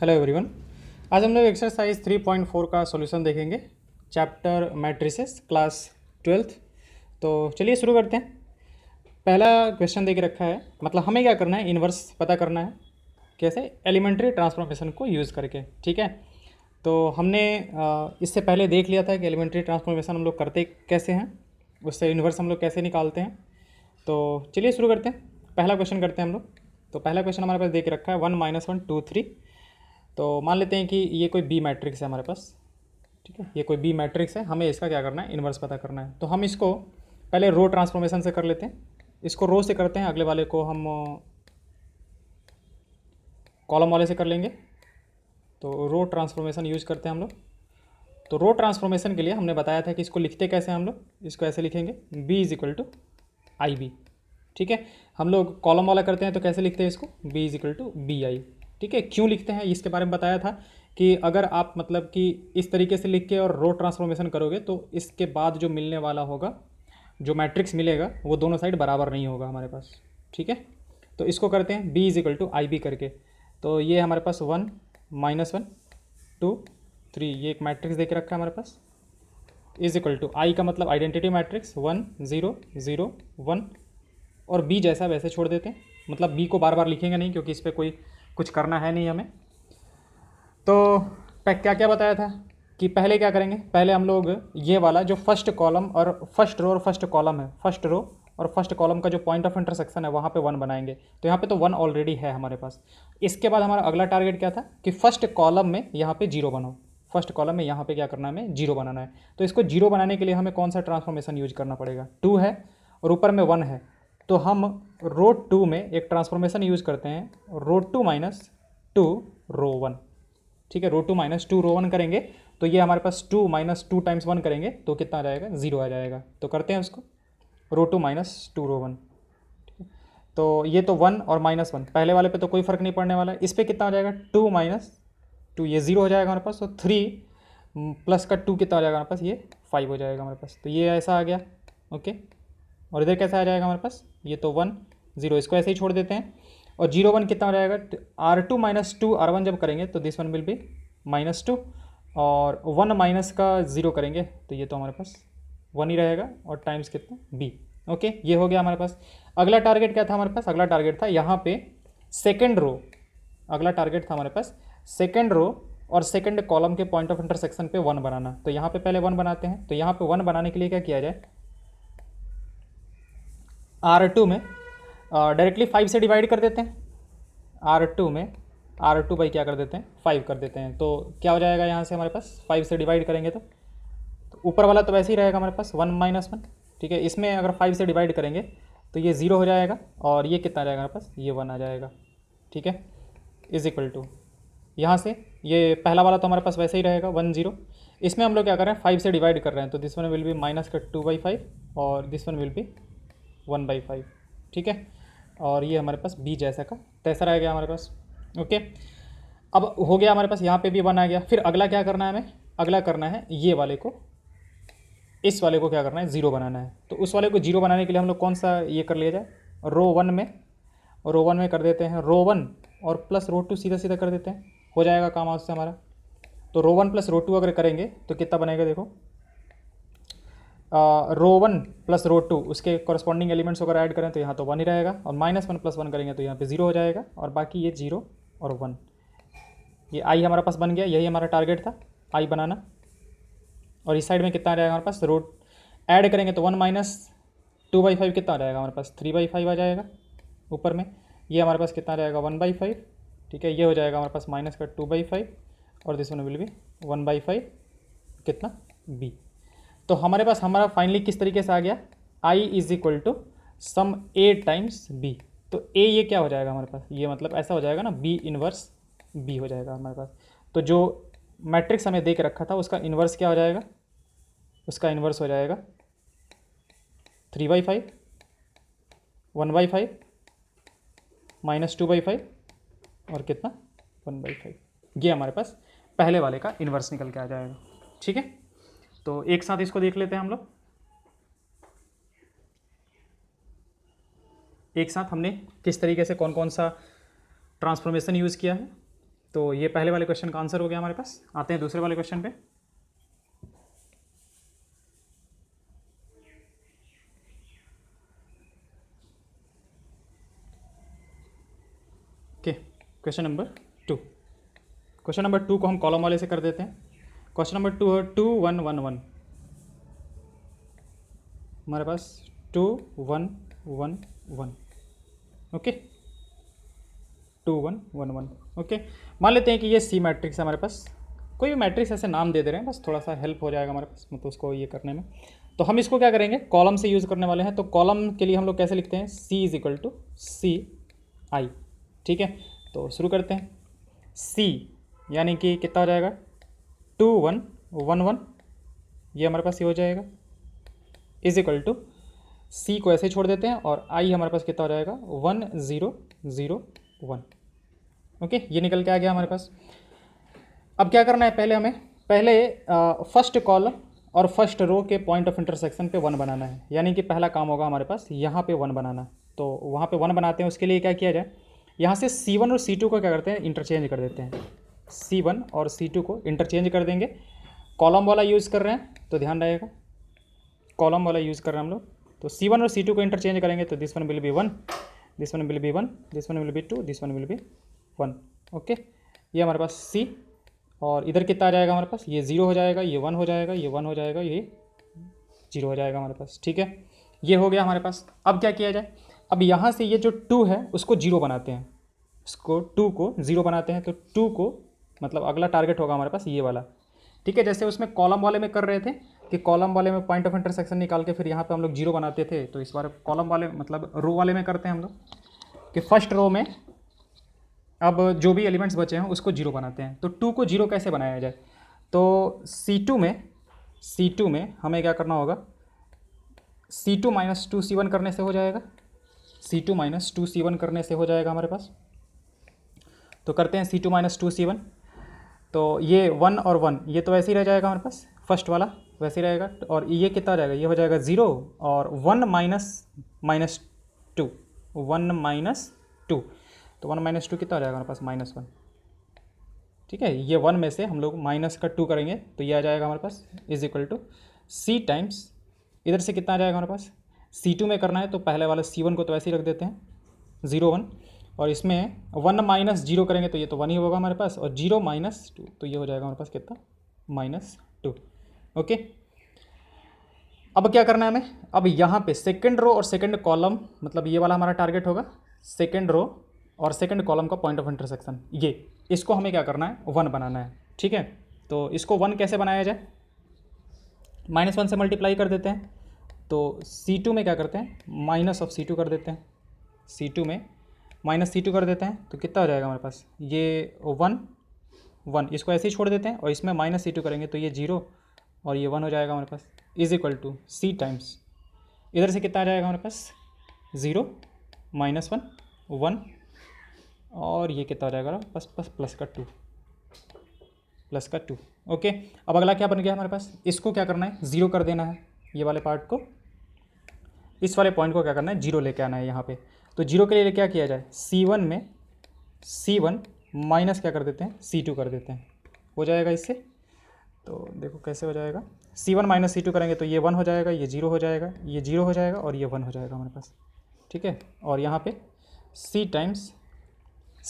hello everyone आज हम लोग एक्सरसाइज 3.4 का सॉल्यूशन देखेंगे चैप्टर मैट्रिसेस क्लास ट्वेल्थ तो चलिए शुरू करते हैं पहला क्वेश्चन देख रखा है मतलब हमें क्या करना है इन्वर्स पता करना है कैसे एलिमेंट्री ट्रांसफॉर्मेशन को यूज़ करके ठीक है तो हमने इससे पहले देख लिया था कि एलिमेंट्री ट्रांसफॉर्मेशन हम लोग करते कैसे हैं उससे इन्वर्स हम लोग कैसे निकालते हैं तो चलिए शुरू करते हैं पहला क्वेश्चन करते हैं हम लोग तो पहला क्वेश्चन हमारे पास देख रखा है one minus one two three तो मान लेते हैं कि ये कोई बी मैट्रिक्स है हमारे पास ठीक है ये कोई बी मैट्रिक्स है हमें इसका क्या करना है इन्वर्स पता करना है तो हम इसको पहले रो ट्रांसफॉर्मेशन से कर लेते हैं इसको रो से करते हैं अगले वाले को हम कॉलम वाले से कर लेंगे तो रो ट्रांसफॉर्मेशन यूज करते हैं हम लोग तो रो ट्रांसफॉर्मेशन के लिए हमने बताया था कि इसको लिखते कैसे हम लोग इसको ऐसे लिखेंगे B is equal to I B ठीक है हम लोग कॉलम वाला करते हैं तो कैसे लिखते हैं इसको B is equal to B I ठीक है क्यों लिखते हैं इसके बारे में बताया था कि अगर आप मतलब कि इस तरीके से लिख के और रो ट्रांसफॉर्मेशन करोगे तो इसके बाद जो मिलने वाला होगा जो मैट्रिक्स मिलेगा वो दोनों साइड बराबर नहीं होगा हमारे पास ठीक है तो इसको करते हैं B is equal to I B करके तो ये हमारे पास one minus one two three ये एक मैट्रिक्स देख रखा है हमारे पास इज इक्वल टू आई का मतलब identity matrix one zero zero one और बी जैसा वैसे छोड़ देते हैं मतलब बी को बार बार लिखेंगे नहीं क्योंकि इस पर कोई कुछ करना है नहीं हमें तो क्या क्या बताया था कि पहले क्या करेंगे पहले हम लोग ये वाला जो फर्स्ट कॉलम और फर्स्ट रो और फर्स्ट कॉलम है फर्स्ट रो और फर्स्ट कॉलम का जो पॉइंट ऑफ इंटरसेक्शन है वहाँ पे वन बनाएंगे तो यहाँ पे तो वन ऑलरेडी है हमारे पास इसके बाद हमारा अगला टारगेट क्या था कि फर्स्ट कॉलम में यहाँ पे जीरो बनाओ फर्स्ट कॉलम में यहाँ पे क्या करना है हमें जीरो बनाना है तो इसको जीरो बनाने के लिए हमें कौन सा ट्रांसफॉर्मेशन यूज करना पड़ेगा टू है और ऊपर में वन है तो हम रोड टू में एक ट्रांसफॉर्मेशन यूज करते हैं row two minus two row one ठीक है row two minus two row one करेंगे तो ये हमारे पास two minus two times one करेंगे तो कितना आ जाएगा ज़ीरो आ जाएगा तो करते हैं उसको row two minus two row one तो ये तो वन और माइनस वन पहले वाले पे तो कोई फ़र्क नहीं पड़ने वाला है इस पर कितना आ जाएगा टू माइनस टू ये ज़ीरो हो जाएगा हमारे पास तो थ्री प्लस का टू कितना आ जाएगा हमारे पास ये फाइव हो जाएगा हमारे पास तो ये ऐसा आ गया ओके और इधर कैसा आ जाएगा हमारे पास ये तो वन जीरो इसको ऐसे ही छोड़ देते हैं और जीरो वन कितना रहेगा तो R two minus two R one जब करेंगे तो this one will be minus two और वन माइनस का ज़ीरो करेंगे तो ये तो हमारे पास वन ही रहेगा और टाइम्स कितना बी ओके ये हो गया हमारे पास अगला टारगेट क्या था हमारे पास अगला टारगेट था यहाँ पे सेकेंड रो अगला टारगेट था हमारे पास सेकेंड रो और सेकेंड कॉलम के पॉइंट ऑफ इंटरसेक्शन पे वन बनाना तो यहाँ पे पहले वन बनाते हैं तो यहाँ पे वन बनाने के लिए क्या किया जाए आर टू में डायरेक्टली फाइव से डिवाइड कर देते हैं आर टू में आर टू बाई क्या कर देते हैं फाइव कर देते हैं तो क्या हो जाएगा यहाँ से हमारे पास फाइव से डिवाइड करेंगे तो, तो ऊपर तो वाला तो वैसे ही रहेगा हमारे पास वन माइनस वन ठीक है इसमें अगर फाइव से डिवाइड करेंगे तो ये ज़ीरो हो जाएगा और ये कितना रहेगा हमारे पास ये वन आ जाएगा ठीक है इज़ इक्वल टू यहाँ से ये पहला वाला तो हमारे पास वैसे ही रहेगा वन जीरो इसमें हम लोग क्या कर रहे हैं फाइव से डिवाइड कर रहे हैं तो this one will be minus का टू बाई फाइव और this one will be one by five ठीक है और ये हमारे पास बी जैसा का तैसर आ गया हमारे पास ओके अब हो गया हमारे पास यहाँ पे भी बना गया फिर अगला क्या करना है हमें अगला करना है ये वाले को इस वाले को क्या करना है ज़ीरो बनाना है तो उस वाले को जीरो बनाने के लिए हम लोग कौन सा ये कर लिया जाए रो वन में रो वन में कर देते हैं रो वन और प्लस रो टू सीधा सीधा कर देते हैं हो जाएगा काम आज से हमारा तो row one plus row two अगर करेंगे तो कितना बनेगा देखो row one plus row two उसके कॉरस्पॉन्डिंग एलिमेंट्स अगर ऐड करें तो यहाँ तो वन ही रहेगा और माइनस वन प्लस वन करेंगे तो यहाँ पे जीरो हो जाएगा और बाकी ये जीरो और वन ये आई हमारे पास बन गया यही हमारा टारगेट था आई बनाना और इस साइड में कितना रहेगा हमारे पास रो ऐड करेंगे तो one minus two by five कितना रहेगा हमारे पास थ्री बाई फाइव आ जाएगा ऊपर में ये हमारे पास कितना रहेगा वन बाई फाइव ठीक है ये हो जाएगा हमारे पास माइनस का टू बाई फाइव और this one will be one by five कितना बी तो हमारे पास हमारा फाइनली किस तरीके से आ गया I is equal to some A times B तो ए ये क्या हो जाएगा हमारे पास ये मतलब ऐसा हो जाएगा ना बी इनवर्स बी हो जाएगा हमारे पास तो जो मैट्रिक्स हमें दे के रखा था उसका इन्वर्स क्या हो जाएगा उसका इन्वर्स हो जाएगा three by five one by five minus two by five और कितना वन बाई फाइव ये हमारे पास पहले वाले का इन्वर्स निकल के आ जाएगा ठीक है तो एक साथ इसको देख लेते हैं हम लोग एक साथ हमने किस तरीके से कौन कौन सा ट्रांसफॉर्मेशन यूज़ किया है तो ये पहले वाले क्वेश्चन का आंसर हो गया हमारे पास आते हैं दूसरे वाले क्वेश्चन पे okay question number two question number two को हम कॉलम वाले से कर देते हैं क्वेश्चन नंबर टू है टू वन वन वन हमारे पास two one one one okay two one one one okay मान लेते हैं कि ये सी मैट्रिक्स है हमारे पास कोई भी मैट्रिक्स ऐसे नाम दे दे रहे हैं बस थोड़ा सा हेल्प हो जाएगा हमारे पास मतलब उसको ये करने में तो हम इसको क्या करेंगे कॉलम से यूज़ करने वाले हैं तो कॉलम के लिए हम लोग कैसे लिखते हैं C is equal to C I ठीक है तो शुरू करते हैं सी यानी कि कितना हो जाएगा टू वन वन वन ये हमारे पास ये हो जाएगा इज इक्वल टू सी को ऐसे छोड़ देते हैं और आई हमारे पास कितना हो जाएगा one zero zero one okay ये निकल के आ गया हमारे पास अब क्या करना है पहले हमें पहले फर्स्ट कॉलम और फर्स्ट रो के पॉइंट ऑफ इंटरसेक्शन पे वन बनाना है यानी कि पहला काम होगा हमारे पास यहाँ पे वन बनाना तो वहाँ पे वन बनाते हैं उसके लिए क्या किया जाए यहाँ से सी वन और सी टू को क्या करते हैं इंटरचेंज कर देते हैं सी वन और सी टू को इंटरचेंज कर देंगे कॉलम वाला यूज़ कर रहे हैं तो ध्यान रहेगा कॉलम वाला यूज़ कर रहे हैं हम लोग तो सी वन और सी टू को इंटरचेंज करेंगे तो this one will be one this one will be one this one will be two this one will be one okay ये हमारे पास सी और इधर कितना आ जाएगा हमारे पास ये ज़ीरो हो जाएगा ये वन हो जाएगा ये वन हो जाएगा ये जीरो हो जाएगा हमारे पास ठीक है ये हो गया हमारे पास अब क्या किया जाए अब यहाँ से ये जो टू है उसको जीरो बनाते हैं इसको टू को ज़ीरो बनाते हैं तो टू को मतलब अगला टारगेट होगा हमारे पास ये वाला ठीक है जैसे उसमें कॉलम वाले में कर रहे थे कि कॉलम वाले में पॉइंट ऑफ इंटरसेक्शन निकाल के फिर यहाँ पे हम लोग जीरो बनाते थे तो इस बार कॉलम वाले मतलब रो वाले में करते हैं हम लोग कि फर्स्ट रो में अब जो भी एलिमेंट्स बचे हैं उसको जीरो बनाते हैं तो टू को जीरो कैसे बनाया जाए तो सी टू में सी टू में हमें क्या करना होगा C two minus two C one करने से हो जाएगा C two minus two C one करने से हो जाएगा हमारे पास तो करते हैं C two minus two C one तो ये वन और वन ये तो वैसे ही रह जाएगा हमारे पास फर्स्ट वाला वैसे ही रहेगा और ये कितना जाएगा ये हो जाएगा ज़ीरो और one minus minus two one minus two तो वन माइनस टू कितना हो जाएगा हमारे पास माइनस वन ठीक है ये वन में से हम लोग माइनस का टू करेंगे तो ये आ जाएगा हमारे पास is equal to C times इधर से कितना आ जाएगा हमारे पास सी टू में करना है तो पहले वाला सी वन को तो वैसे ही रख देते हैं ज़ीरो वन और इसमें वन माइनस जीरो करेंगे तो ये तो वन ही होगा हमारे पास और जीरो माइनस टू तो ये हो जाएगा हमारे पास कितना माइनस टू ओके अब क्या करना है हमें अब यहाँ पे सेकंड रो और सेकंड कॉलम मतलब ये वाला हमारा टारगेट होगा सेकंड रो और सेकंड कॉलम का पॉइंट ऑफ इंटरसेक्शन ये इसको हमें क्या करना है वन बनाना है ठीक है तो इसको वन कैसे बनाया जाए माइनस वन से मल्टीप्लाई कर देते हैं तो सी टू में क्या करते हैं माइनस ऑफ सी टू कर देते हैं सी टू में माइनस सी टू कर देते हैं तो कितना हो जाएगा हमारे पास ये वन वन इसको ऐसे ही छोड़ देते हैं और इसमें माइनस सी टू करेंगे तो ये जीरो और ये वन हो जाएगा हमारे पास is equal to C times इधर से कितना आ जाएगा हमारे पास ज़ीरो माइनस वन वन और ये कितना हो जाएगा बस बस प्लस का टू प्लस का टू ओके अब अगला क्या बन गया हमारे पास इसको क्या करना है ज़ीरो कर देना है ये वाले पार्ट को इस वाले पॉइंट को क्या करना है जीरो लेके आना है यहाँ पे तो जीरो के लिए क्या किया जाए सी वन में सी वन माइनस क्या कर देते हैं सी टू कर देते हैं हो जाएगा इससे तो देखो कैसे हो जाएगा C one minus C two करेंगे तो ये वन हो जाएगा ये जीरो हो जाएगा ये जीरो हो जाएगा और ये वन हो जाएगा हमारे पास ठीक है और यहाँ पे C times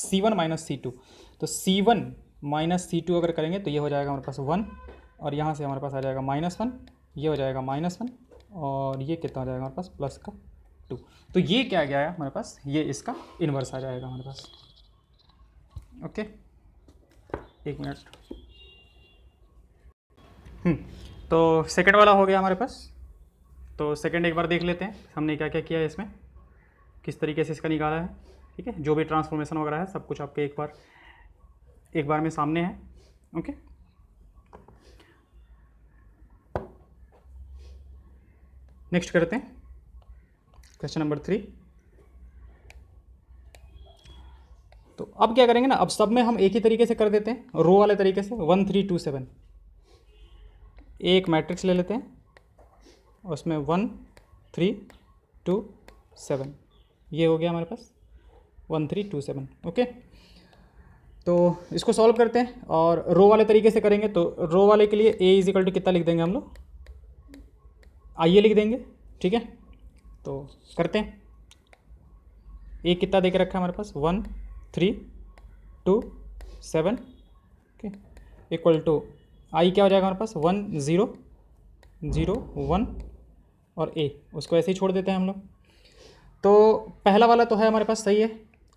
C one minus C two तो C one minus C two अगर करेंगे तो ये हो जाएगा हमारे पास वन और यहाँ से हमारे पास आ जाएगा माइनस वन ये हो जाएगा माइनस वन और ये कितना हो जाएगा हमारे पास प्लस का टू तो ये क्या गया हमारे पास ये इसका इन्वर्स आ जाएगा हमारे पास ओके एक मिनट हम्म, तो सेकंड वाला हो गया हमारे पास तो सेकंड एक बार देख लेते हैं हमने क्या क्या किया है इसमें किस तरीके से इसका निकाला है ठीक है जो भी ट्रांसफॉर्मेशन वगैरह है सब कुछ आपके एक बार एक बार में सामने है ओके नेक्स्ट करते हैं क्वेश्चन नंबर थ्री तो अब क्या करेंगे ना अब सब में हम एक ही तरीके से कर देते हैं रो वाले तरीके से वन थ्री टू सेवन एक मैट्रिक्स ले लेते हैं उसमें वन थ्री टू सेवन ये हो गया हमारे पास one three two seven okay तो इसको सॉल्व करते हैं और रो वाले तरीके से करेंगे तो रो वाले के लिए ए इजिकल टू कितना लिख देंगे हम लोग आइए लिख देंगे ठीक है तो करते हैं ए कितना दे के रखा है हमारे पास one three two seven okay equal to I क्या हो जाएगा हमारे पास वन ज़ीरो ज़ीरो वन और ए उसको ऐसे ही छोड़ देते हैं हम लोग तो पहला वाला तो है हमारे पास सही है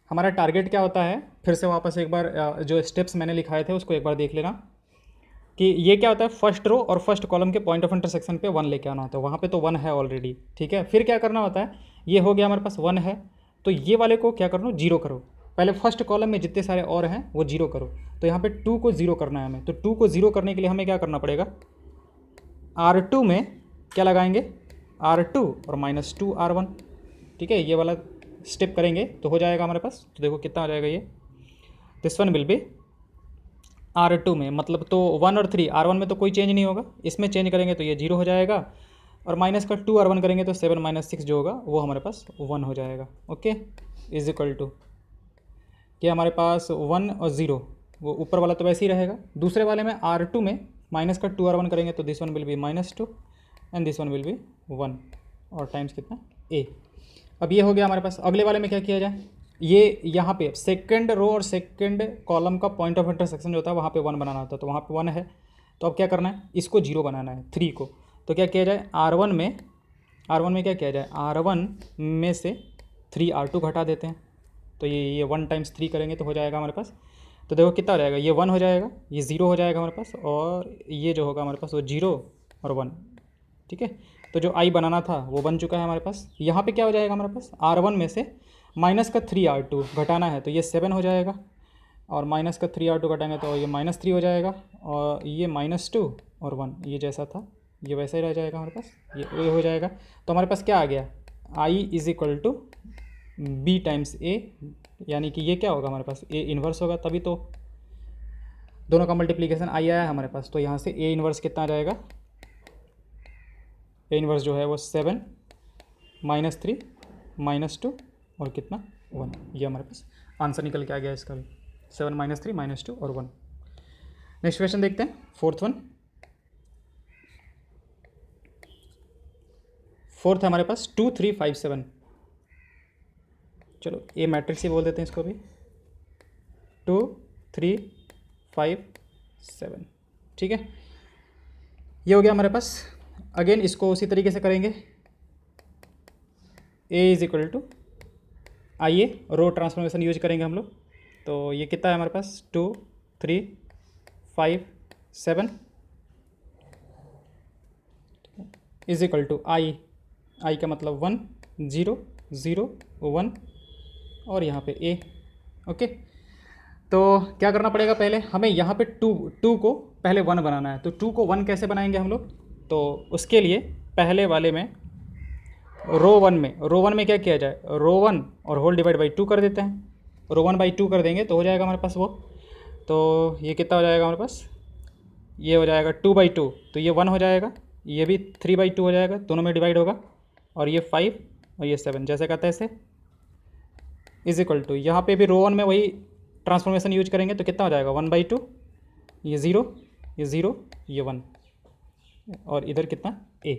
हमारा टारगेट क्या होता है फिर से वापस एक बार जो स्टेप्स मैंने लिखाए थे उसको एक बार देख लेना कि ये क्या होता है फर्स्ट रो और फर्स्ट कॉलम के पॉइंट ऑफ इंटरसेक्शन पे वन लेके आना होता है वहाँ पे तो वन है ऑलरेडी ठीक है फिर क्या करना होता है ये हो गया हमारे पास वन है तो ये वाले को क्या करो जीरो करो पहले फर्स्ट कॉलम में जितने सारे और हैं वो जीरो करो तो यहाँ पर टू को जीरो करना है हमें तो टू को जीरो करने के लिए हमें क्या करना पड़ेगा आर टू में क्या लगाएंगे आर टू और माइनस टू आर वन ठीक है ये वाला स्टेप करेंगे तो हो जाएगा हमारे पास तो देखो कितना हो जाएगा ये this one will be R two में मतलब तो वन और थ्री आर वन में तो कोई चेंज नहीं होगा इसमें चेंज करेंगे तो ये जीरो हो जाएगा और माइनस का टू आर वन करेंगे तो सेवन माइनस सिक्स जो होगा वो हमारे पास वन हो जाएगा ओके इज इक्वल टू ये हमारे पास वन और ज़ीरो वो ऊपर वाला तो वैसे ही रहेगा दूसरे वाले में आर टू में माइनस का टू आर वन करेंगे तो this one will be minus two and this one will be one और टाइम्स कितना ए अब ये हो गया हमारे पास अगले वाले में क्या किया जाए ये यहाँ पे सेकंड रो और सेकंड कॉलम का पॉइंट ऑफ इंटरसेक्शन जो होता है वहाँ पे वन बनाना होता है तो वहाँ पे वन है तो अब क्या करना है इसको जीरो बनाना है थ्री को तो क्या किया जाए आर वन में आर वन में क्या किया जाए आर वन में से थ्री आर टू घटा देते हैं तो ये ये वन टाइम्स थ्री करेंगे तो हो जाएगा हमारे पास तो देखो कितना हो जाएगा ये वन हो जाएगा ये ज़ीरो हो जाएगा हमारे पास और ये जो होगा हमारे पास वो जीरो और वन ठीक है तो जो आई बनाना था वो बन चुका है हमारे पास यहाँ पर क्या हो जाएगा हमारे पास आर वन में से माइनस का थ्री आर टू घटाना है तो ये सेवन हो जाएगा और माइनस का थ्री आर टू घटाएंगे तो ये माइनस थ्री हो जाएगा और ये माइनस टू और वन ये जैसा था ये वैसा ही रह जाएगा हमारे पास ये ये हो जाएगा तो हमारे पास क्या आ गया I is equal to B times A यानी कि ये क्या होगा हमारे पास ए इन्वर्स होगा तभी तो दोनों का मल्टीप्लीकेशन आई आया हमारे पास तो यहाँ से ए इन्वर्स कितना आ जाएगा ए इन्वर्स जो है वो seven minus three minus two और कितना वन ये हमारे पास आंसर निकल के आ गया इसका भी seven minus three minus two और वन नेक्स्ट क्वेश्चन देखते हैं फोर्थ वन फोर्थ हमारे पास टू थ्री फाइव सेवन चलो ये मैट्रिक्स ही बोल देते हैं इसको भी टू थ्री फाइव सेवन ठीक है ये हो गया हमारे पास अगेन इसको उसी तरीके से करेंगे ए इज इक्वल टू आइए रो ट्रांसफॉर्मेशन यूज करेंगे हम लोग तो ये कितना है हमारे पास two three five seven is equal to I I का मतलब वन ज़ीरो ज़ीरो वन और यहाँ पे ए ओके तो क्या करना पड़ेगा पहले हमें यहाँ पे टू टू को पहले वन बनाना है तो टू को वन कैसे बनाएंगे हम लोग तो उसके लिए पहले वाले में रो वन में रो वन में क्या किया जाए रो वन और होल डिवाइड बाई टू कर देते हैं रो वन बाई टू कर देंगे तो हो जाएगा हमारे पास वो तो ये कितना हो जाएगा हमारे पास ये हो जाएगा टू बाई टू तो ये वन हो जाएगा ये भी थ्री बाई टू हो जाएगा दोनों में डिवाइड होगा और ये फाइव और ये सेवन जैसे कहते हैं ऐसे इज इक्वल टू यहाँ पे भी रो वन में वही ट्रांसफॉर्मेशन यूज करेंगे तो कितना हो जाएगा वन बाई टू ये ज़ीरो ये ज़ीरो ये वन और इधर कितना ए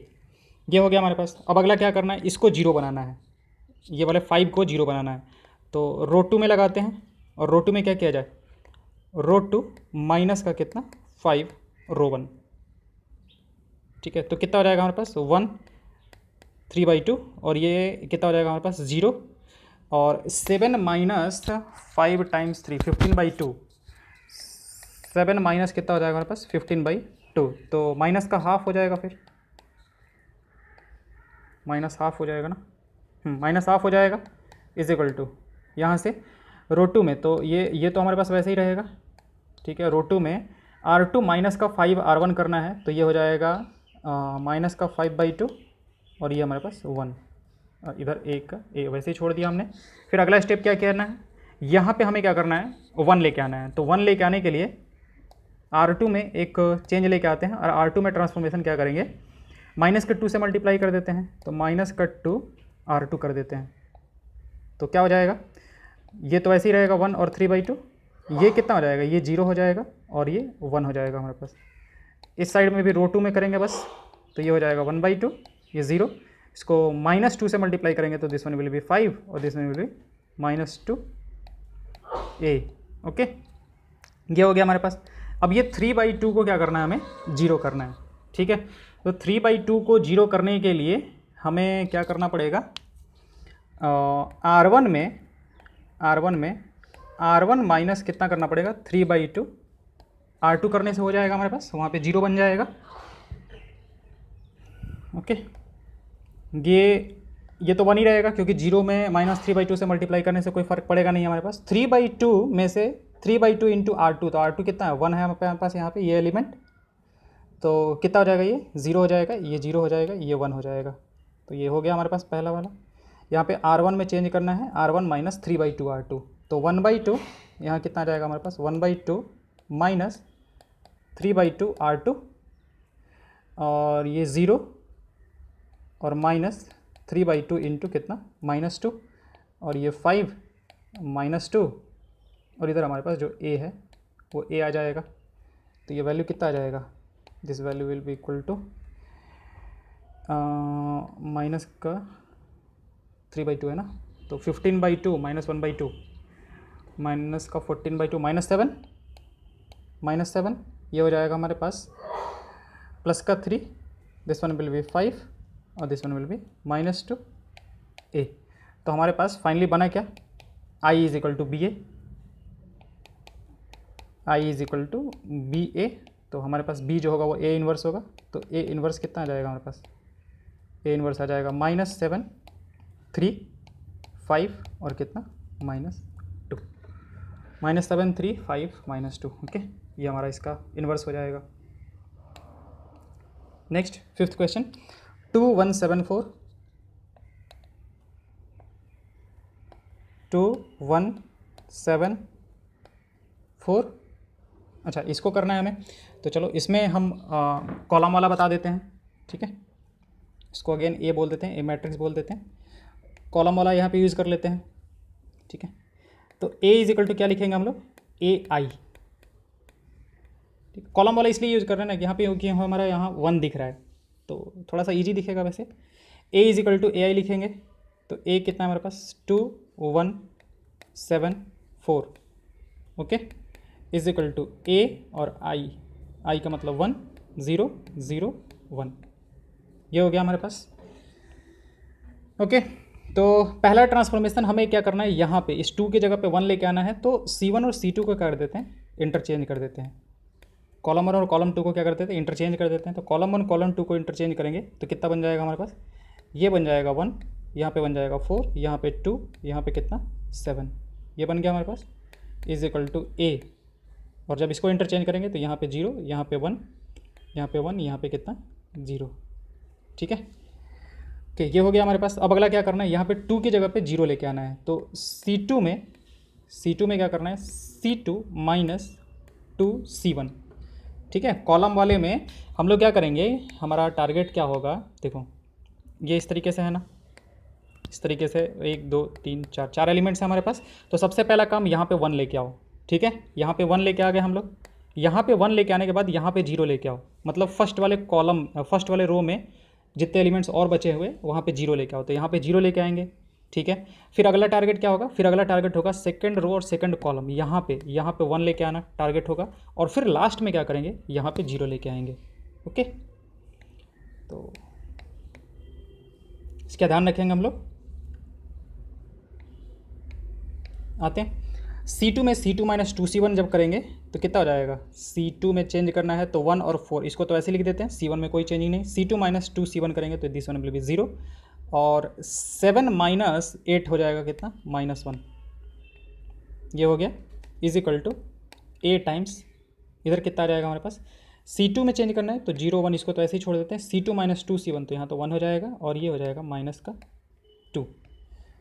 ये हो गया हमारे पास अब अगला क्या करना है इसको जीरो बनाना है ये वाले फाइव को जीरो बनाना है तो रो टू में लगाते हैं और रो टू में क्या किया जाए रो टू माइनस का कितना फाइव रो वन ठीक है तो कितना हो जाएगा हमारे पास वन थ्री बाई टू और ये कितना हो जाएगा हमारे पास ज़ीरो और seven minus five times three fifteen by two seven minus कितना हो जाएगा हमारे पास फिफ्टीन बाई टू तो माइनस का हाफ हो जाएगा फिर माइनस हाफ हो जाएगा ना हम्म, माइनस हाफ हो जाएगा इज इक्वल टू यहाँ से रो टू में तो ये ये तो हमारे पास वैसे ही रहेगा ठीक है रो टू में आर टू माइनस का फाइव आर वन करना है तो ये हो जाएगा माइनस का फाइव बाई टू और ये हमारे पास वन इधर एक का ए वैसे ही छोड़ दिया हमने फिर अगला स्टेप क्या करना है यहाँ पे हमें क्या करना है वन लेके आना है तो वन लेके आने के लिए आर टू में एक चेंज लेके आते हैं और आर टू में ट्रांसफॉर्मेशन क्या करेंगे माइनस कट टू से मल्टीप्लाई कर देते हैं तो माइनस कट टू आर टू कर देते हैं तो क्या हो जाएगा ये तो ऐसे ही रहेगा वन और थ्री बाई टू ये कितना हो जाएगा ये जीरो हो जाएगा और ये वन हो जाएगा हमारे पास इस साइड में भी रो टू में करेंगे बस तो ये हो जाएगा वन बाई टू ये ज़ीरो इसको माइनस टू से मल्टीप्लाई करेंगे तो this one will be five और this one will be minus two A okay ये हो गया हमारे पास अब ये थ्री बाई टू को क्या करना है हमें जीरो करना है ठीक है तो थ्री बाई टू को जीरो करने के लिए हमें क्या करना पड़ेगा आर वन में आर वन में आर वन माइनस कितना करना पड़ेगा three by two R two करने से हो जाएगा हमारे पास वहाँ पे जीरो बन जाएगा ओके ये ये तो बन ही रहेगा क्योंकि जीरो में माइनस थ्री बाई टू से मल्टीप्लाई करने से कोई फर्क पड़ेगा नहीं हमारे पास थ्री बाई टू में से three by two into R two तो आर टू कितना है वन है हमारे पास यहाँ पे ये एलिमेंट तो कितना हो जाएगा ये ज़ीरो हो जाएगा ये ज़ीरो हो जाएगा ये वन हो जाएगा तो ये हो गया हमारे पास पहला वाला यहाँ पे R1 में चेंज करना है R1 one minus three by two R two तो वन बाई टू यहाँ कितना आ जाएगा हमारे पास one by two minus three by two R two और ये ज़ीरो और minus three by two into कितना माइनस टू और ये फाइव माइनस टू और इधर हमारे पास जो ए है वो ए आ जाएगा तो ये वैल्यू कितना आ जाएगा this value will be equal to minus का थ्री बाई टू है ना तो fifteen by two minus one by two minus का fourteen by two minus seven minus seven ये हो जाएगा हमारे पास प्लस का three this one will be five और this one will be minus two A तो हमारे पास फाइनली बना क्या I is equal to B A I is equal to B A तो हमारे पास बी जो होगा वो ए इन्वर्स होगा तो ए इन्वर्स कितना आ जाएगा हमारे पास ए इन्वर्स आ जाएगा माइनस सेवन थ्री फाइव और कितना minus two minus seven three five minus two okay ये हमारा इसका इन्वर्स हो जाएगा next fifth question two one seven four two one seven four अच्छा इसको करना है हमें तो चलो इसमें हम कॉलम वाला बता देते हैं ठीक है इसको अगेन ए बोल देते हैं ए मैट्रिक्स बोल देते हैं कॉलम वाला यहाँ पे यूज़ कर लेते हैं ठीक है तो ए इज इक्वल टू क्या लिखेंगे हम लोग ए आई ठीक कॉलम वाला इसलिए यूज़ कर रहे हैं ना कि यहाँ पे क्योंकि हमारा यहाँ वन दिख रहा है तो थोड़ा सा ईजी दिखेगा वैसे A is equal to A I लिखेंगे तो ए कितना है हमारे पास two one seven four okay is equal to A और आई आई का मतलब वन ज़ीरो ज़ीरो वन ये हो गया हमारे पास ओके तो पहला ट्रांसफॉर्मेशन हमें क्या करना है यहाँ पे इस टू की जगह पे वन लेके आना है तो सी वन और सी टू को कर देते हैं इंटरचेंज कर देते हैं कॉलम वन और कॉलम टू को क्या करते थे इंटरचेंज कर देते हैं तो कॉलम वन कॉलम टू को इंटरचेंज करेंगे तो कितना बन जाएगा हमारे पास ये बन जाएगा वन यहाँ पे बन जाएगा फोर यहाँ पे टू यहाँ पे कितना सेवन ये बन गया हमारे पास इज इक्वल टू ए और जब इसको इंटरचेंज करेंगे तो यहाँ पे जीरो यहाँ पे वन यहाँ पे वन यहाँ पे कितना जीरो ठीक है ओके ये हो गया हमारे पास अब अगला क्या करना है यहाँ पे टू की जगह पे जीरो लेके आना है तो सी टू में सी टू में क्या करना है C two minus two C one ठीक है कॉलम वाले में हम लोग क्या करेंगे हमारा टारगेट क्या होगा देखो ये इस तरीके से है ना इस तरीके से एक दो तीन चार चार एलिमेंट्स हैं हमारे पास तो सबसे पहला काम यहाँ पे वन लेके आओ ठीक है यहाँ पे वन लेके आ गए हम लोग यहाँ पे वन लेके आने के बाद यहाँ पे जीरो लेके आओ मतलब फर्स्ट वाले कॉलम फर्स्ट वाले रो में जितने एलिमेंट्स और बचे हुए वहाँ पे जीरो लेके आओ तो यहाँ पे जीरो लेके आएंगे ठीक है फिर अगला टारगेट क्या होगा फिर अगला टारगेट होगा सेकेंड रो और सेकेंड कॉलम यहाँ पर यहाँ पर वन लेके आना टारगेट होगा और फिर लास्ट में क्या करेंगे यहाँ पे जीरो लेके आएंगे ओके तो इसका ध्यान रखेंगे हम लोग आते हैं सी टू में C two minus two C one जब करेंगे तो कितना हो जाएगा सी टू में चेंज करना है तो वन और फोर इसको तो ऐसे लिख देते हैं सी वन में कोई चेंजिंग नहीं C two minus two C one करेंगे तो this one will be zero और सेवन माइनस एट हो जाएगा कितना माइनस वन ये हो गया is equal to A times इधर कितना आ जाएगा हमारे पास सी टू में चेंज करना है तो जीरो वन इसको तो ऐसे ही छोड़ देते हैं C two minus two C one तो यहाँ तो वन हो जाएगा और ये हो जाएगा माइनस का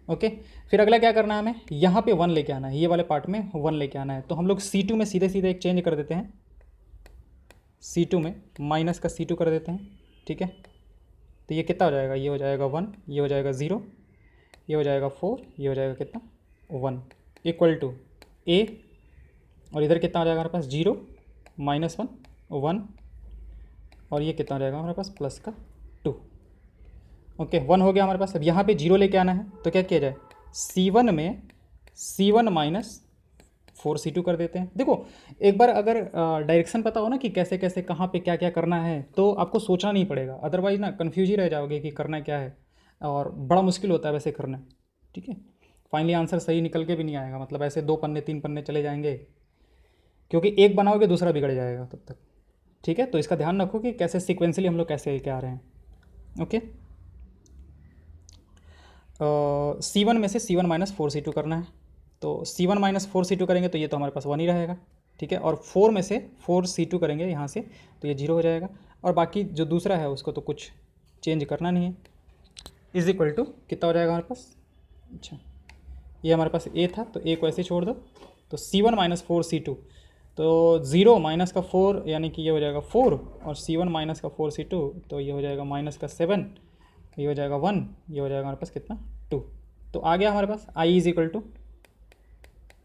ओके फिर अगला क्या करना है हमें यहाँ पे वन लेके आना है ये वाले पार्ट में वन लेके आना है तो हम लोग सी टू में सीधे सीधे एक चेंज कर देते हैं सी टू में माइनस का सी टू कर देते हैं ठीक है तो ये कितना हो जाएगा ये हो जाएगा वन ये हो जाएगा ज़ीरो ये हो जाएगा फोर ये हो जाएगा कितना वन इक्वल टू ए और इधर कितना हो जाएगा हमारे पास जीरो माइनस वन वन और ये कितना हो जाएगा हमारे पास प्लस का ओके वन हो गया हमारे पास अब यहाँ पे जीरो लेके आना है तो क्या किया जाए सी वन में C one minus four C two कर देते हैं देखो एक बार अगर डायरेक्शन पता हो ना कि कैसे कैसे कहाँ पे क्या क्या करना है तो आपको सोचना नहीं पड़ेगा अदरवाइज ना कन्फ्यूज ही रह जाओगे कि करना क्या है और बड़ा मुश्किल होता है वैसे करना ठीक है फाइनली आंसर सही निकल के भी नहीं आएगा मतलब ऐसे दो पन्ने तीन पन्ने चले जाएंगे क्योंकि एक बनाओगे दूसरा बिगड़ जाएगा तब तक ठीक है तो इसका ध्यान रखो कि कैसे सिक्वेंसली हम लोग कैसे लेके आ रहे हैं ओके सी तो वन में से C one minus four C two करना है तो C one minus four C two करेंगे तो ये तो हमारे पास वन ही रहेगा ठीक है और फोर में से फोर सी टू करेंगे यहाँ से तो ये जीरो हो जाएगा और बाकी जो दूसरा है उसको तो कुछ चेंज करना नहीं है इज इक्वल टू कितना हो जाएगा हमारे पास अच्छा ये हमारे पास ए था तो ए को ऐसे छोड़ दो तो C one minus four C two तो ज़ीरो माइनस का फोर यानी कि ये हो जाएगा फोर और सी वन माइनस का फोर सी टू तो ये हो जाएगा माइनस का सेवन ये हो जाएगा वन ये हो जाएगा हमारे पास कितना टू तो आ गया हमारे पास I is equal to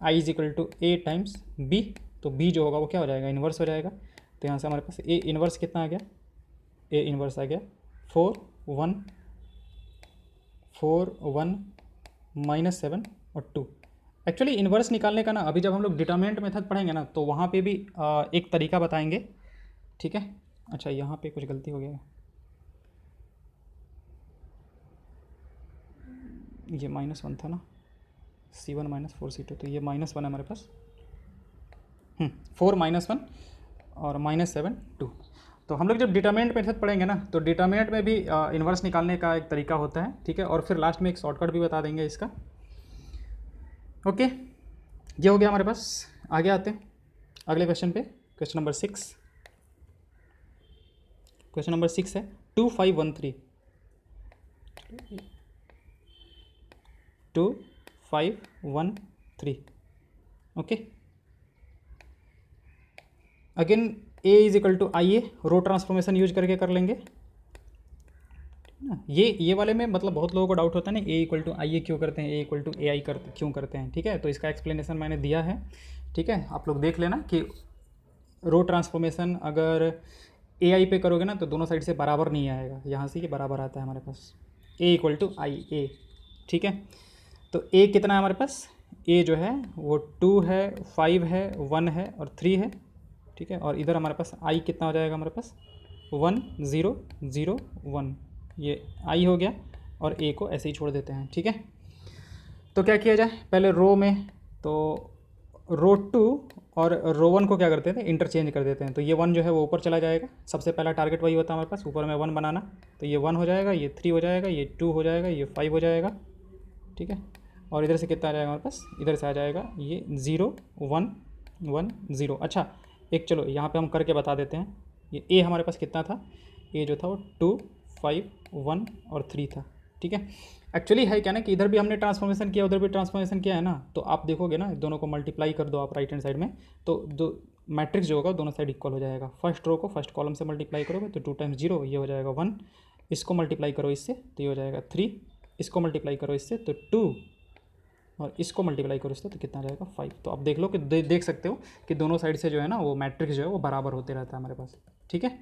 I is equal to A times B तो बी जो होगा वो क्या हो जाएगा इन्वर्स हो जाएगा तो यहाँ से हमारे पास ए इन्वर्स कितना आ गया ए इन्वर्स आ गया four one four one minus seven और टू एक्चुअली इन्वर्स निकालने का ना अभी जब हम लोग डिटर्मिनेंट मेथड पढ़ेंगे ना तो वहाँ पे भी आ, एक तरीका बताएंगे ठीक है अच्छा यहाँ पे कुछ गलती हो गया ये माइनस वन था ना C one minus four C two तो ये माइनस वन है हमारे पास फोर माइनस वन और माइनस सेवन टू तो हम लोग जब डिटर्मिनेंट मेथड पढ़ेंगे ना तो डिटर्मिनेंट में भी इन्वर्स निकालने का एक तरीका होता है ठीक है और फिर लास्ट में एक शॉर्टकट भी बता देंगे इसका ओके ये हो गया हमारे पास आगे आते हैं अगले क्वेश्चन पे question number six question number six है two five one three two five one three okay again A is equal to I A row transformation use करके कर लेंगे ना ये ये वाले में मतलब बहुत लोगों को डाउट होता है ना ए इक्वल टू आई ए क्यों करते हैं ए इक्वल टू ए आई करते क्यों करते हैं ठीक है तो इसका एक्सप्लेनेशन मैंने दिया है ठीक है आप लोग देख लेना कि रो ट्रांसफॉर्मेशन अगर ए आई पे करोगे ना तो दोनों साइड से बराबर नहीं आएगा यहाँ से ये बराबर आता है हमारे पास ए इक्वल टू आई ए ठीक है तो ए कितना है हमारे पास ए जो है वो टू है फाइव है वन है और थ्री है ठीक है और इधर हमारे पास आई कितना हो जाएगा हमारे पास वन ज़ीरो ज़ीरो वन ये आई हो गया और ए को ऐसे ही छोड़ देते हैं ठीक है तो क्या किया जाए पहले रो में तो रो टू और रो वन को क्या करते थे इंटरचेंज कर देते हैं तो ये वन जो है वो ऊपर चला जाएगा सबसे पहला टारगेट वही होता है हमारे पास ऊपर में वन बनाना तो ये वन हो जाएगा ये थ्री हो जाएगा ये टू हो जाएगा ये फाइव हो जाएगा ठीक है और इधर से कितना आ जाएगा हमारे पास इधर से आ जाएगा ये ज़ीरो वन वन ज़ीरो अच्छा एक चलो यहाँ पे हम करके बता देते हैं ये ए हमारे पास कितना था ए जो था वो टू फाइव वन और थ्री था ठीक है एक्चुअली है क्या ना कि इधर भी हमने ट्रांसफॉर्मेशन किया उधर भी ट्रांसफॉर्मेशन किया है ना तो आप देखोगे ना दोनों को मल्टीप्लाई कर दो आप राइट हैंड साइड में तो दो मैट्रिक्स जो होगा दोनों साइड इक्वल हो जाएगा फर्स्ट रो को फर्स्ट कॉलम से मल्टीप्लाई करोगे तो टू टाइम्स जीरो ये हो जाएगा वन इसको मल्टीप्लाई करो इससे तो ये हो जाएगा थ्री इसको मल्टीप्लाई करो इससे तो टू और इसको मल्टीप्लाई करो इस तो कितना रहेगा फाइव तो आप देख लो कि दे, देख सकते हो कि दोनों साइड से जो है ना वो मैट्रिक्स जो है वो बराबर होते रहता है हमारे पास ठीक है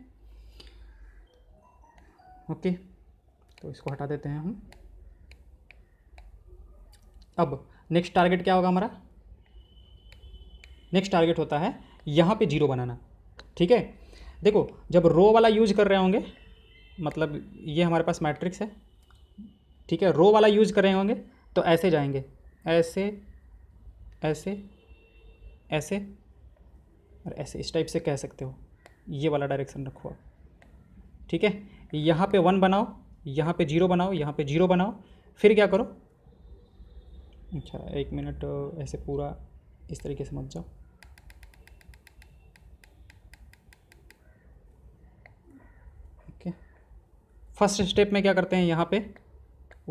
ओके तो इसको हटा देते हैं हम अब नेक्स्ट टारगेट क्या होगा हमारा नेक्स्ट टारगेट होता है यहाँ पे जीरो बनाना ठीक है देखो जब रो वाला यूज कर रहे होंगे मतलब ये हमारे पास मैट्रिक्स है ठीक है रो वाला यूज कर रहे होंगे तो ऐसे जाएंगे ऐसे ऐसे ऐसे और ऐसे इस टाइप से कह सकते हो ये वाला डायरेक्शन रखो आप ठीक है यहाँ पे वन बनाओ यहाँ पे जीरो बनाओ यहाँ पे जीरो बनाओ फिर क्या करो अच्छा एक मिनट ऐसे पूरा इस तरीके से मत जाओ ओके फर्स्ट स्टेप में क्या करते हैं यहाँ पे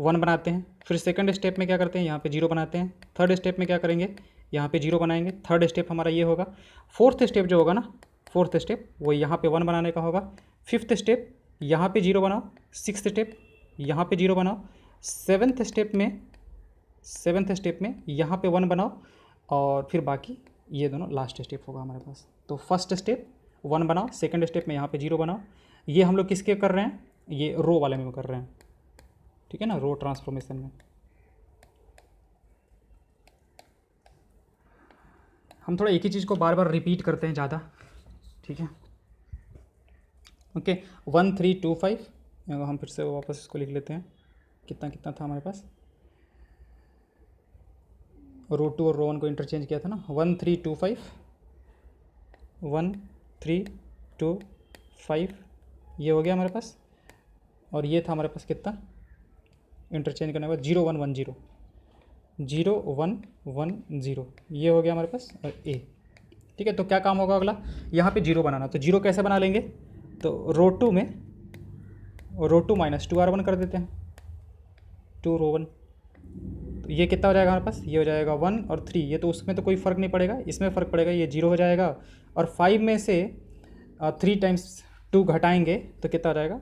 वन बनाते हैं फिर सेकंड स्टेप में क्या करते हैं यहाँ पे जीरो बनाते हैं थर्ड स्टेप में क्या करेंगे यहाँ पे जीरो बनाएंगे थर्ड स्टेप हमारा ये होगा फोर्थ स्टेप जो होगा ना फोर्थ स्टेप वो यहाँ पे वन बनाने का होगा फिफ्थ स्टेप यहाँ पे जीरो बनाओ सिक्स स्टेप यहाँ पे जीरो बनाओ सेवन्थ स्टेप में सेवन्थ स्टेप में यहाँ पे वन बनाओ और फिर बाकी ये दोनों लास्ट स्टेप होगा हमारे पास तो फर्स्ट स्टेप वन बनाओ सेकंड स्टेप में यहाँ पे जीरो बनाओ ये हम लोग किसके कर रहे हैं ये रो वाले में कर रहे हैं ठीक है ना रो ट्रांसफॉर्मेशन में हम थोड़ा एक ही चीज़ को बार बार रिपीट करते हैं ज़्यादा ठीक है okay one three two five हम फिर से वापस इसको लिख लेते हैं कितना कितना था हमारे पास रो टू और रो वन को इंटरचेंज किया था ना one three two five one three two five ये हो गया हमारे पास और ये था हमारे पास कितना इंटरचेंज करने के बाद zero one one zero zero one one zero ये हो गया हमारे पास और ए ठीक है तो क्या काम होगा अगला यहाँ पे जीरो बनाना तो जीरो कैसे बना लेंगे तो रो टू में row two minus two R one कर देते हैं टू रो वन तो ये कितना हो जाएगा हमारे पास ये हो जाएगा वन और थ्री ये तो उसमें तो कोई फ़र्क नहीं पड़ेगा इसमें फ़र्क पड़ेगा ये जीरो हो जाएगा और फाइव में से थ्री टाइम्स टू घटाएंगे तो कितना हो जाएगा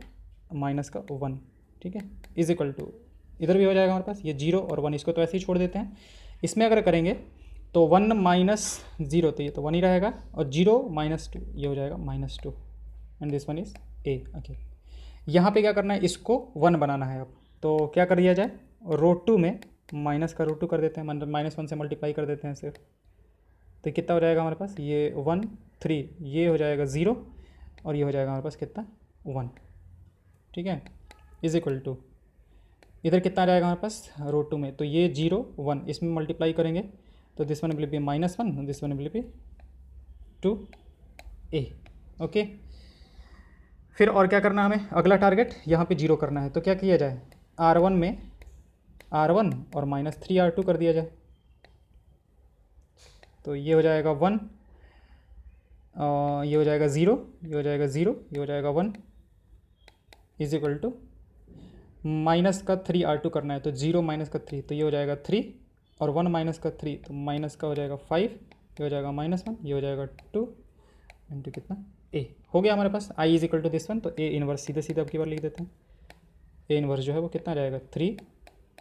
माइनस का वन ठीक है इज इक्वल टू इधर भी हो जाएगा हमारे पास ये जीरो और वन इसको तो ऐसे ही छोड़ देते हैं इसमें अगर करेंगे तो वन माइनस जीरो तो ये तो वन ही रहेगा और जीरो माइनस टू ये हो जाएगा minus two and this one is A okay यहाँ पे क्या करना है इसको वन बनाना है अब तो क्या कर दिया जाए रो टू में माइनस का रो टू कर देते हैं माइनस मतलब वन से मल्टीप्लाई कर देते हैं सिर्फ तो कितना हो जाएगा हमारे पास ये वन थ्री ये हो जाएगा ज़ीरो और ये हो जाएगा हमारे पास कितना वन ठीक है इज इक्वल टू इधर कितना जाएगा हमारे पास रोड टू में तो ये जीरो वन इसमें मल्टीप्लाई करेंगे तो this one will minus one this one will two A okay फिर और क्या करना हमें अगला टारगेट यहाँ पे जीरो करना है तो क्या किया जाए आर वन में आर वन और माइनस थ्री आर टू कर दिया जाए तो ये हो जाएगा वन ये हो जाएगा ज़ीरो ये हो जाएगा ज़ीरो ये हो जाएगा one is equal to minus का थ्री आर टू करना है तो जीरो माइनस का थ्री तो ये हो जाएगा थ्री और वन माइनस का थ्री तो माइनस का हो जाएगा फाइव ये हो जाएगा माइनस वन ये हो जाएगा टू इंटू कितना ए हो गया हमारे पास I is equal to this one तो ए इनवर्स सीधे सीधे अब की बार लिख देते हैं ए इनवर्स जो है वो कितना जाएगा three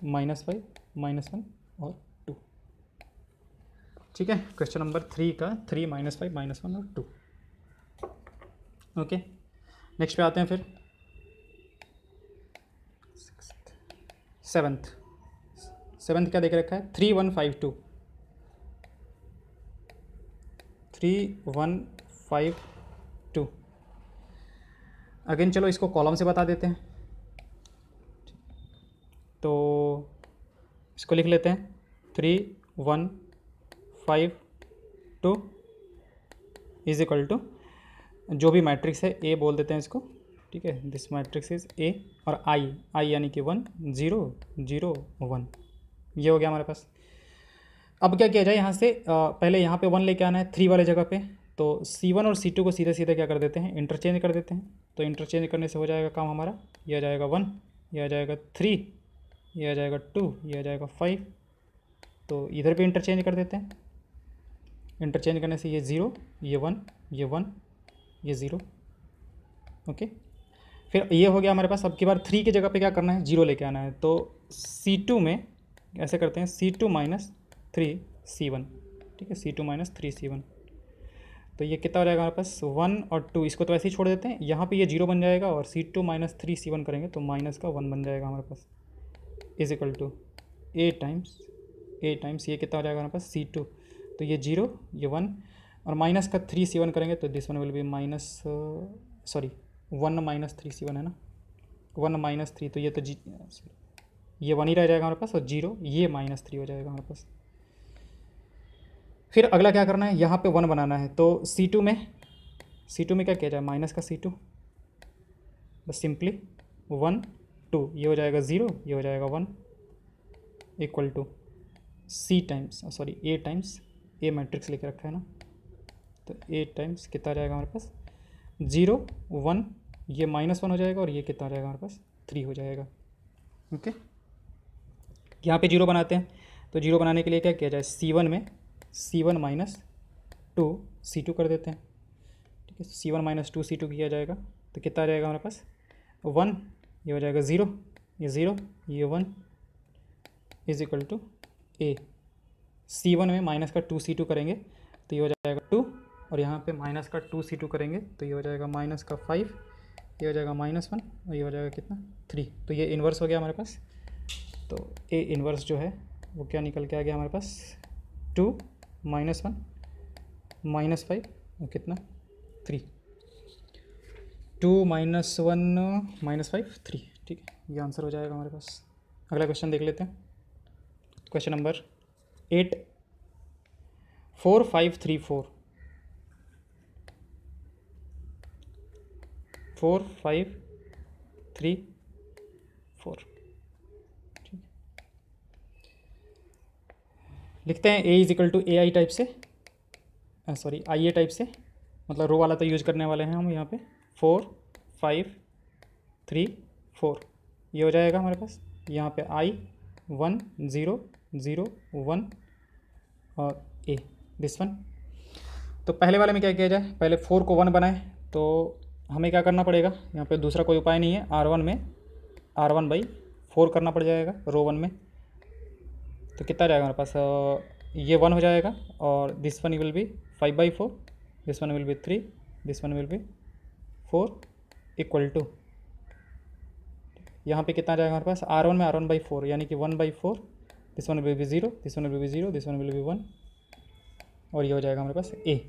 minus five minus one और टू ठीक है क्वेश्चन नंबर थ्री का three minus five minus one और टू ओके नेक्स्ट पे आते हैं फिर सेवन्थ सेवन्थ क्या देख रखा है three one five two three one five two again चलो इसको कॉलम से बता देते हैं तो इसको लिख लेते हैं three one five two is equal to जो भी मैट्रिक्स है ए बोल देते हैं इसको ठीक है दिस मैट्रिक्स इज ए और आई आई यानी कि वन जीरो जीरो वन ये हो गया हमारे पास अब क्या किया जाए यहाँ से आ, पहले यहाँ पे वन लेके आना है थ्री वाले जगह पे तो सी वन और सी टू को सीधे सीधे क्या कर देते हैं इंटरचेंज कर देते हैं तो इंटरचेंज करने से हो जाएगा काम हमारा यह आ जाएगा वन यह आ जाएगा थ्री यह आ जाएगा टू यह आ जाएगा फाइव तो इधर भी इंटरचेंज कर देते हैं इंटरचेंज करने से ये ज़ीरो ये वन ये वन ये ज़ीरो ओके फिर ये हो गया हमारे पास अब की बार थ्री की जगह पे क्या करना है जीरो लेके आना है तो सी टू में ऐसे करते हैं C two minus three C one ठीक है C two minus three C one तो ये कितना हो जाएगा हमारे पास वन और टू इसको तो ऐसे ही छोड़ देते हैं यहाँ पे ये जीरो बन जाएगा और C two minus three C one करेंगे तो माइनस का वन बन जाएगा हमारे पास is equal to A times A times ये कितना हो जाएगा हमारे पास सी टू तो ये जीरो ये वन और माइनस का थ्री सी वन करेंगे तो this one will be minus sorry one minus three C one है ना वन माइनस थ्री तो ये तो जी ये वन ही रह जाएगा हमारे पास और जीरो ये माइनस थ्री हो जाएगा हमारे पास फिर अगला क्या करना है यहाँ पे वन बनाना है तो सी टू में सी टू में क्या किया जाए माइनस का सी टू बस सिंपली वन टू ये हो जाएगा ज़ीरो ये हो जाएगा one equal to C times sorry A times A matrix लेके रखा है ना तो ए टाइम्स कितना जाएगा हमारे पास ज़ीरो वन ये माइनस वन हो जाएगा और ये कितना आ जाएगा हमारे पास थ्री हो जाएगा ओके यहाँ पे जीरो बनाते हैं तो जीरो बनाने के लिए क्या किया जाए सी वन में C one minus two C two कर देते हैं ठीक है सी तो one minus two C two किया जाएगा तो कितना आ जाएगा हमारे पास वन ये हो जाएगा ज़ीरो ये ज़ीरो ये one is equal to A C one में माइनस का टू सी टू करेंगे तो ये हो जाएगा टू और यहाँ पे माइनस का टू सी टू करेंगे तो ये हो जाएगा माइनस का फाइव ये हो जाएगा माइनस वन और ये हो जाएगा कितना थ्री तो ये इन्वर्स हो गया हमारे पास तो ए इन्वर्स जो है वो क्या निकल के आ गया हमारे पास two minus one minus five और कितना three two minus one minus five three ठीक है ये आंसर हो जाएगा हमारे पास अगला क्वेश्चन देख लेते हैं question number eight four five three four four five three four लिखते हैं A is equal to A I type से सॉरी आई ए टाइप से मतलब रो वाला तो यूज करने वाले हैं हम यहाँ पे फोर फाइव थ्री फोर ये हो जाएगा हमारे पास यहाँ पे I one zero zero one और ए दिस वन तो पहले वाले में क्या किया जाए पहले फोर को वन बनाए तो हमें क्या करना पड़ेगा यहाँ पे दूसरा कोई उपाय नहीं है आर वन में आर वन बाई फोर करना पड़ जाएगा रो वन में तो कितना जाएगा हमारे पास ये वन हो जाएगा और this one will be five by four this one will be three this one will be four equal to यहाँ पे कितना जाएगा हमारे पास आर वन में आर वन बाई फोर यानी कि one by four this one will be zero this one will be zero this one will be one और ये हो जाएगा हमारे पास ए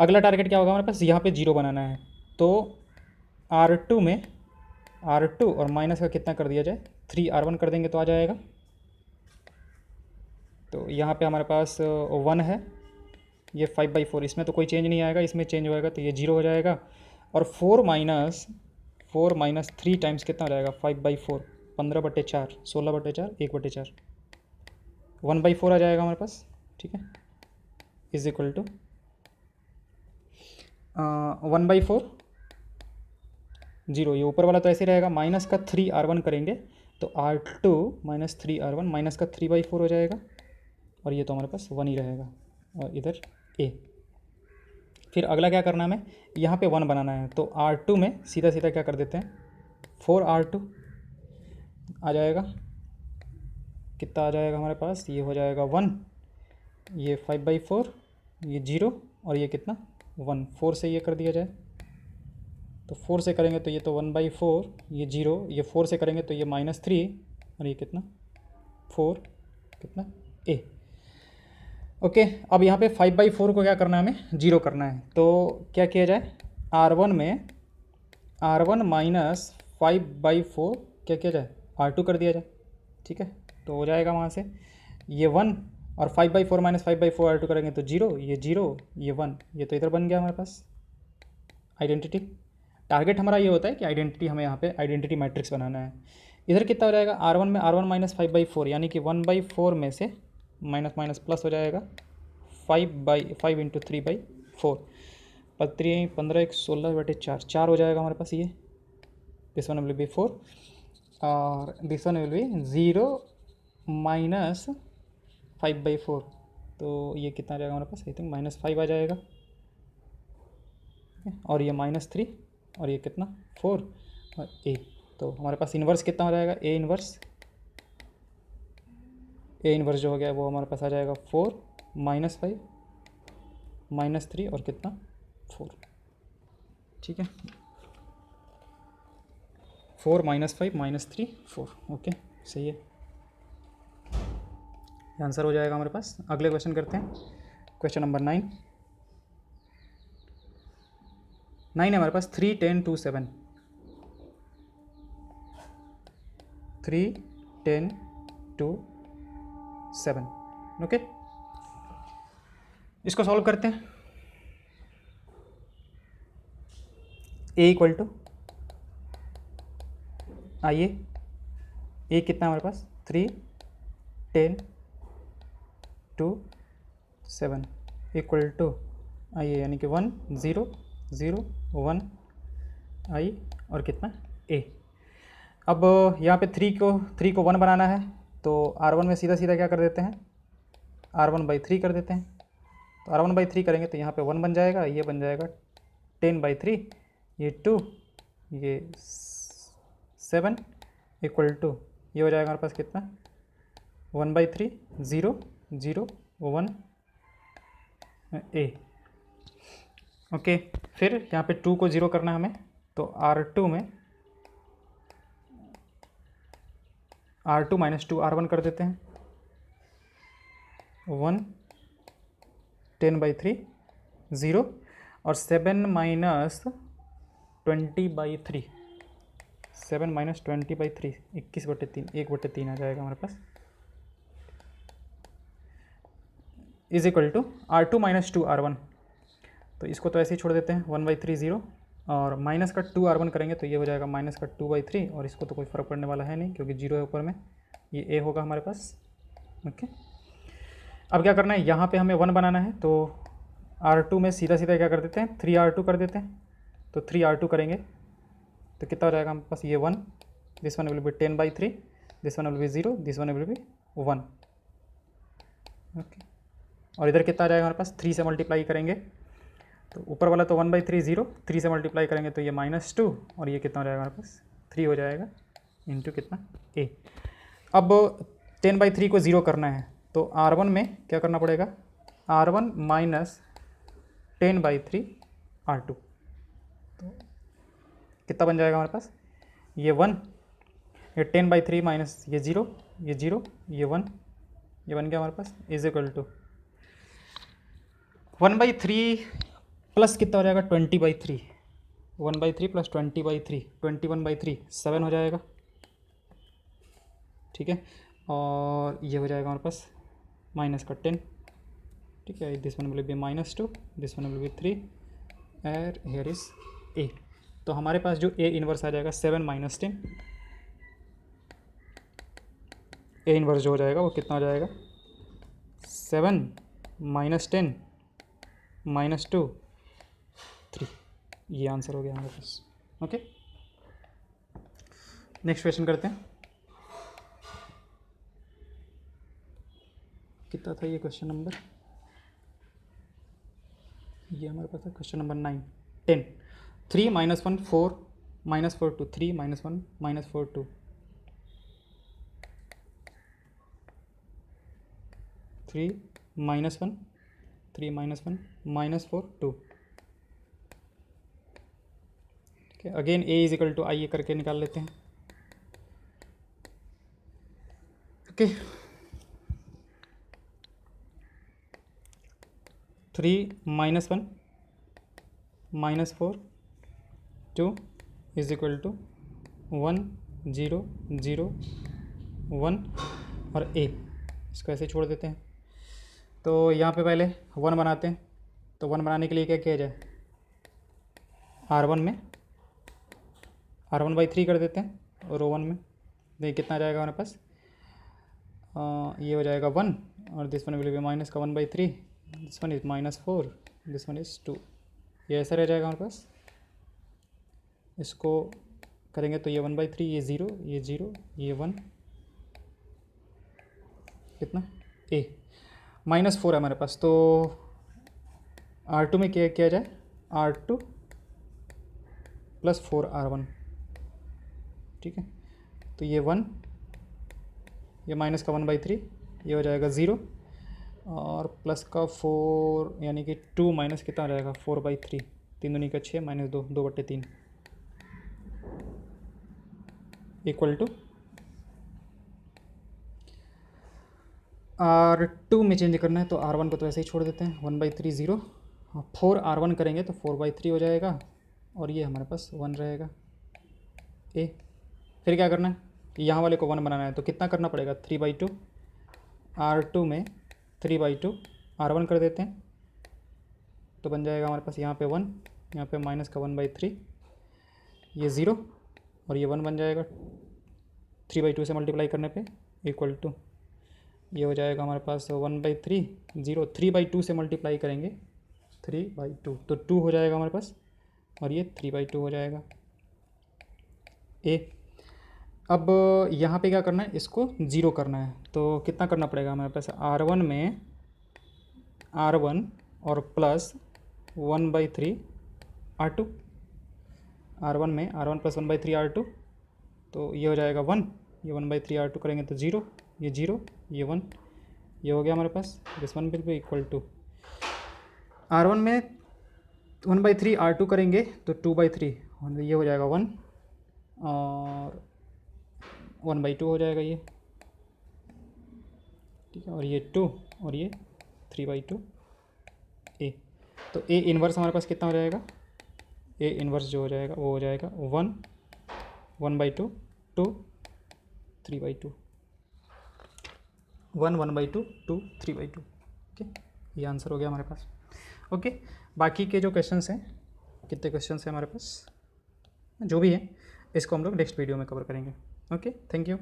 अगला टारगेट क्या होगा हमारे पास यहाँ पे जीरो बनाना है तो आर टू में आर टू और माइनस का कितना कर दिया जाए थ्री आर वन कर देंगे तो आ जाएगा तो यहाँ पे हमारे पास वन uh, है ये फाइव बाई फोर इसमें तो कोई चेंज नहीं आएगा इसमें चेंज होएगा तो ये जीरो हो जाएगा और four minus four minus three times कितना हो जाएगा फाइव बाई फोर पंद्रह बटे चार सोलह बटे चार एक बटे चार वन बाई फोर आ जाएगा हमारे पास ठीक है is equal to one by four zero ये ऊपर वाला तो ऐसे रहेगा माइनस का थ्री आर वन करेंगे तो R two minus three R one minus का थ्री बाई फोर हो जाएगा और ये तो हमारे पास वन ही रहेगा और इधर ए फिर अगला क्या करना है हमें यहाँ पे वन बनाना है तो आर टू में सीधा सीधा क्या कर देते हैं फोर आर टू आ जाएगा कितना आ जाएगा हमारे पास ये हो जाएगा वन ये फाइव बाई फोर ये जीरो और ये कितना वन फोर से ये कर दिया जाए तो फोर से करेंगे तो ये तो वन बाई फोर ये जीरो ये फोर से करेंगे तो ये माइनस थ्री और ये कितना फोर कितना ए ओके अब यहाँ पे फाइव बाई फोर को क्या करना है हमें जीरो करना है तो क्या किया जाए आर वन में R one minus five by four क्या किया जाए आर टू कर दिया जाए ठीक है तो हो जाएगा वहाँ से ये वन और five by four minus five by four R two करेंगे तो जीरो ये जीरो ये वन ये तो इधर बन गया हमारे पास आइडेंटिटी टारगेट हमारा ये होता है कि आइडेंटिटी हमें यहाँ पे आइडेंटिटी मैट्रिक्स बनाना है इधर कितना हो जाएगा आर वन में R one minus five by four यानी कि वन बाई फोर में से माइनस माइनस प्लस हो जाएगा five by five into three by four पत्री पंद्रह एक सोलह बटे चार चार हो जाएगा हमारे पास ये this one will be four और this one will be zero minus five by four तो ये कितना आ जाएगा हमारे पास आई थिंक माइनस फाइव आ जाएगा और ये माइनस थ्री और ये कितना फोर और ए तो हमारे पास इन्वर्स कितना हो जाएगा ए इन्वर्स ए इन्वर्स जो हो गया वो हमारे पास आ जाएगा four minus five minus three और कितना फोर ठीक है four minus five minus three four okay सही है आंसर हो जाएगा हमारे पास अगले क्वेश्चन करते हैं क्वेश्चन नंबर नाइन नाइन हमारे पास three ten two seven three ten two seven okay इसको सॉल्व करते हैं A equal to IA A कितना हमारे पास three ten two seven equal to IA यानी कि one zero zero one I और कितना ए अब यहाँ पे थ्री को थ्री को वन बनाना है तो आर वन में सीधा सीधा क्या कर देते हैं आर वन बाई थ्री कर देते हैं तो आर वन बाई थ्री करेंगे तो यहाँ पे वन बन जाएगा ये बन जाएगा टेन बाई थ्री ये टू ये सेवन इक्वल टू ये हो जाएगा हमारे पास कितना one by three zero zero one A okay फिर यहाँ पे टू को ज़ीरो करना हमें तो आर टू में R two minus two R one कर देते हैं one ten by three zero और seven minus twenty by three seven minus twenty by three इक्कीस बटे तीन एक बटे तीन आ जाएगा हमारे पास is equal to R two minus two R one तो इसको तो ऐसे ही छोड़ देते हैं वन बाई थ्री ज़ीरो और माइनस का टू आर वन करेंगे तो ये हो जाएगा माइनस का टू बाई थ्री और इसको तो कोई फ़र्क पड़ने वाला है नहीं क्योंकि जीरो है ऊपर में ये ए होगा हमारे पास ओके अब क्या करना है यहाँ पे हमें वन बनाना है तो आर टू में सीधा सीधा क्या कर देते हैं थ्री आर टू कर देते हैं तो थ्री आर टू करेंगे तो कितना हो जाएगा हमारे पास ये one this one will be ten by three this one will be zero this one will be one okay और इधर कितना आ जाएगा हमारे पास थ्री से मल्टीप्लाई करेंगे तो ऊपर वाला तो one by three zero three से मल्टीप्लाई करेंगे तो ये माइनस टू और ये कितना हो जाएगा हमारे पास थ्री हो जाएगा इंटू कितना ए अब टेन बाई थ्री को ज़ीरो करना है तो आर वन में क्या करना पड़ेगा R one minus ten by three R two तो कितना बन जाएगा हमारे पास ये वन ये टेन बाई थ्री माइनस ये ज़ीरो ये ज़ीरो ये वन ये बन गया हमारे पास is equal to one by three plus कितना हो जाएगा twenty by three one by three plus twenty by three twenty one by three seven हो जाएगा ठीक है और ये हो जाएगा हमारे पास माइनस का टेन ठीक है this one will be minus two this one will be three uh here is A तो हमारे पास जो ए इन्वर्स आ जाएगा seven minus ten A inverse जो हो जाएगा वो कितना हो जाएगा seven minus ten minus two ये आंसर हो गया हमारे पास ओके नेक्स्ट क्वेश्चन करते हैं कितना था ये क्वेश्चन नंबर ये हमारे पास था question number nine ten three minus one four minus four two three minus one minus four two three minus one three minus one minus four two ठीक है again A is equal to I A करके निकाल लेते हैं okay three minus one minus four two is equal to one zero zero one और A इसको ऐसे छोड़ देते हैं तो यहाँ पे पहले वन बनाते हैं तो वन बनाने के लिए क्या किया जाए आर वन में आर वन बाई थ्री कर देते हैं रो वन में देखिए कितना जाएगा हमारे पास ये हो जाएगा वन और this one will be minus का one by three this one is minus four this one is two ये ऐसा रह जाएगा हमारे पास इसको करेंगे तो ये वन बाई थ्री ये ज़ीरो ये ज़ीरो ये वन कितना ए माइनस फोर है हमारे पास तो आर टू में क्या किया जाए R two plus four R one ठीक है तो ये वन ये माइनस का वन बाई थ्री ये हो जाएगा ज़ीरो और प्लस का फोर यानी कि टू माइनस कितना रहेगा फोर बाई थ्री तीन दुनिया का छः माइनस दो दो बट्टे तीन इक्वल टू आर टू में चेंज करना है तो आर वन को तो ऐसे ही छोड़ देते हैं one by three zero four R one करेंगे तो फोर बाई थ्री हो जाएगा और ये हमारे पास वन रहेगा ए फिर क्या करना है यहाँ वाले को वन बनाना है तो कितना करना पड़ेगा three by two R two में three by two R one कर देते हैं तो बन जाएगा हमारे पास यहाँ पे वन यहाँ पे माइनस का वन बाई थ्री ये ज़ीरो और ये वन बन जाएगा थ्री बाई टू से मल्टीप्लाई करने पे इक्वल टू ये हो जाएगा हमारे पास one by three zero three by two से मल्टीप्लाई करेंगे थ्री बाई टू तो टू हो जाएगा हमारे पास और ये थ्री बाई टू हो जाएगा ए अब यहाँ पे क्या करना है इसको ज़ीरो करना है तो कितना करना पड़ेगा हमारे पास आर वन में आर वन और plus one by three R two R one में R one plus one by three R two तो ये हो जाएगा वन ये one by three R two करेंगे तो जीरो ये जीरो ये वन ये हो गया हमारे पास this one will equal to R one में one by three R two करेंगे तो टू बाई थ्री ये हो जाएगा वन और वन बाई टू हो जाएगा ये ठीक है और ये टू और ये थ्री बाई टू ए तो ए इन्वर्स हमारे पास कितना हो जाएगा ए इन्वर्स जो हो जाएगा वो हो जाएगा one one by two two three by two one one by two two three by two okay ये आंसर हो गया हमारे पास ओके बाकी के जो क्वेश्चन हैं कितने क्वेश्चन हैं हमारे पास जो भी है इसको हम लोग नेक्स्ट वीडियो में कवर करेंगे okay thank you